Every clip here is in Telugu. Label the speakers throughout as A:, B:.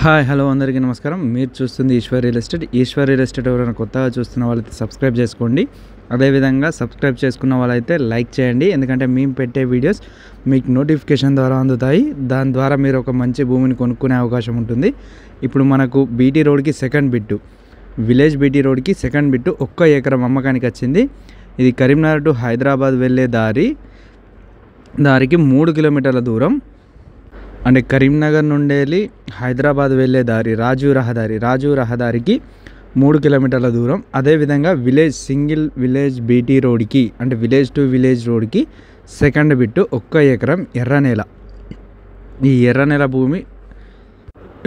A: హాయ్ హలో అందరికీ నమస్కారం మీరు చూస్తుంది Eshwar real estate Eshwar real estate ఎవరైనా కొత్తగా చూస్తున్న వాళ్ళైతే సబ్స్క్రైబ్ చేసుకోండి అదేవిధంగా సబ్స్క్రైబ్ చేసుకున్న వాళ్ళైతే లైక్ చేయండి ఎందుకంటే మేము పెట్టే వీడియోస్ మీకు నోటిఫికేషన్ ద్వారా అందుతాయి దాని ద్వారా మీరు ఒక మంచి భూమిని కొనుక్కునే అవకాశం ఉంటుంది ఇప్పుడు మనకు బీటీ రోడ్కి సెకండ్ బిట్టు విలేజ్ బీటీ రోడ్కి సెకండ్ బిట్టు ఒక్క ఎకరం అమ్మకానికి వచ్చింది ఇది కరీంనగర్ టు హైదరాబాద్ వెళ్ళే దారి దారికి మూడు కిలోమీటర్ల దూరం అంటే కరీంనగర్ నుండి వెళ్ళి హైదరాబాద్ వెళ్ళే దారి రాజు రహదారి రాజు రహదారికి మూడు కిలోమీటర్ల దూరం అదేవిధంగా విలేజ్ సింగిల్ విలేజ్ బీటీ రోడ్కి అంటే విలేజ్ టు విలేజ్ రోడ్కి సెకండ్ బిట్టు ఒక్క ఎకరం ఎర్ర నేల ఈ ఎర్ర నేల భూమి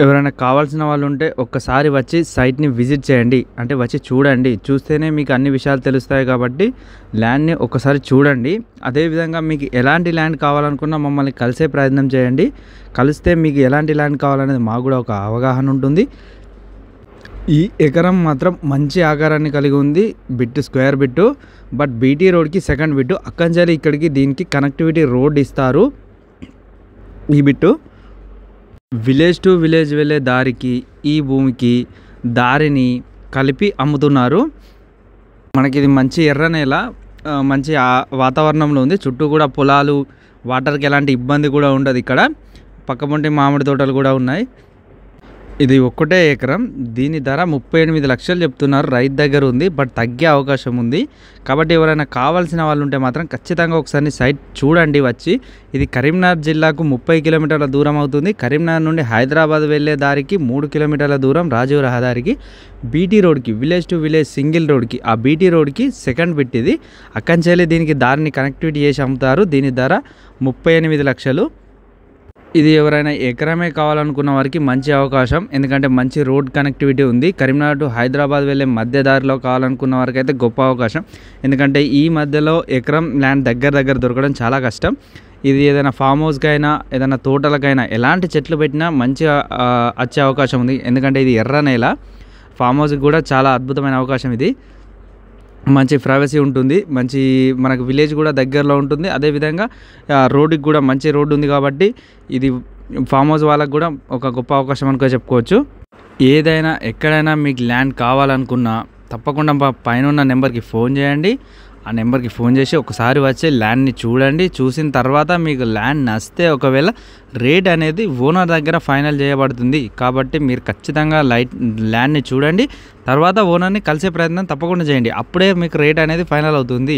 A: ఎవరైనా కావాల్సిన వాళ్ళు ఉంటే ఒక్కసారి వచ్చి సైట్ని విజిట్ చేయండి అంటే వచ్చి చూడండి చూస్తేనే మీకు అన్ని విషయాలు తెలుస్తాయి కాబట్టి ల్యాండ్ని ఒక్కసారి చూడండి అదేవిధంగా మీకు ఎలాంటి ల్యాండ్ కావాలనుకున్నా మమ్మల్ని కలిసే ప్రయత్నం చేయండి కలిస్తే మీకు ఎలాంటి ల్యాండ్ కావాలనేది మాకు కూడా ఒక అవగాహన ఉంటుంది ఈ ఎకరం మాత్రం మంచి ఆకారాన్ని కలిగి ఉంది bit square bit but BT రోడ్కి సెకండ్ బిట్టు అక్కంజలి ఇక్కడికి దీనికి కనెక్టివిటీ రోడ్ ఇస్తారు ఈ బిట్టు విలేజ్ టు విలేజ్ వెళ్ళే దారికి ఈ భూమికి దారిని కలిపి అమ్ముతున్నారు మనకి ఇది మంచి ఎర్ర నేల మంచి వాతావరణంలో ఉంది చుట్టూ కూడా పొలాలు వాటర్కి ఎలాంటి ఇబ్బంది కూడా ఉండదు ఇక్కడ పక్కపొంటి మామిడి తోటలు కూడా ఉన్నాయి ఇది ఒక్కటే ఎకరం దీని ధర ముప్పై ఎనిమిది లక్షలు చెప్తున్నారు రైతు దగ్గర ఉంది బట్ తగ్గే అవకాశం ఉంది కాబట్టి ఎవరైనా కావాల్సిన వాళ్ళు ఉంటే మాత్రం ఖచ్చితంగా ఒకసారి సైట్ చూడండి వచ్చి ఇది కరీంనగర్ జిల్లాకు ముప్పై కిలోమీటర్ల దూరం అవుతుంది కరీంనగర్ నుండి హైదరాబాద్ వెళ్ళే దారికి మూడు కిలోమీటర్ల దూరం రాజీవ్ రహదారికి బీటీ రోడ్కి విలేజ్ టు విలేజ్ సింగిల్ రోడ్కి ఆ బీటీ రోడ్కి సెకండ్ బిట్ ఇది అక్కంచేలి దీనికి దారిని కనెక్టివిటీ చేసి అమ్ముతారు దీని ధర ముప్పై ఎనిమిది లక్షలు ఇది ఎవరైనా ఎకరమే కావాలనుకున్న వారికి మంచి అవకాశం ఎందుకంటే మంచి రోడ్ కనెక్టివిటీ ఉంది కరీంనగర్ టు హైదరాబాద్ వెళ్ళే మధ్య దారిలో కావాలనుకున్న వారికి అయితే గొప్ప అవకాశం ఎందుకంటే ఈ మధ్యలో ఎకరం ల్యాండ్ దగ్గర దగ్గర దొరకడం చాలా కష్టం ఇది ఏదైనా ఫామ్ హౌస్కైనా ఏదైనా తోటలకైనా ఎలాంటి చెట్లు పెట్టినా మంచిగా వచ్చే అవకాశం ఉంది ఎందుకంటే ఇది ఎర్ర నేల ఫామ్ హౌస్కి కూడా చాలా అద్భుతమైన అవకాశం ఇది మంచి ప్రైవసీ ఉంటుంది మంచి మనకు విలేజ్ కూడా దగ్గరలో ఉంటుంది అదేవిధంగా రోడ్డుకి కూడా మంచి రోడ్డు ఉంది కాబట్టి ఇది ఫామ్ హౌస్ వాళ్ళకు కూడా ఒక గొప్ప అవకాశం అనుకో చెప్పుకోవచ్చు ఏదైనా ఎక్కడైనా మీకు ల్యాండ్ కావాలనుకున్నా తప్పకుండా పైన ఉన్న నెంబర్కి ఫోన్ చేయండి ఆ నెంబర్కి ఫోన్ చేసి ఒకసారి వచ్చి ల్యాండ్ని చూడండి చూసిన తర్వాత మీకు ల్యాండ్ నచ్చితే ఒకవేళ రేట్ అనేది ఓనర్ దగ్గర ఫైనల్ చేయబడుతుంది కాబట్టి మీరు ఖచ్చితంగా లైట్ ల్యాండ్ని చూడండి తర్వాత ఓనర్ని కలిసే ప్రయత్నం తప్పకుండా చేయండి అప్పుడే మీకు రేట్ అనేది ఫైనల్ అవుతుంది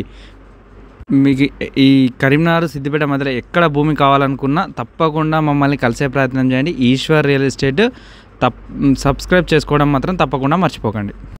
A: మీకు ఈ కరీంనగర్ సిద్దిపేట మధ్యలో ఎక్కడ భూమి కావాలనుకున్నా తప్పకుండా మమ్మల్ని కలిసే ప్రయత్నం చేయండి ఈశ్వర్ రియల్ ఎస్టేట్ తప్ సబ్స్క్రైబ్ చేసుకోవడం మాత్రం తప్పకుండా మర్చిపోకండి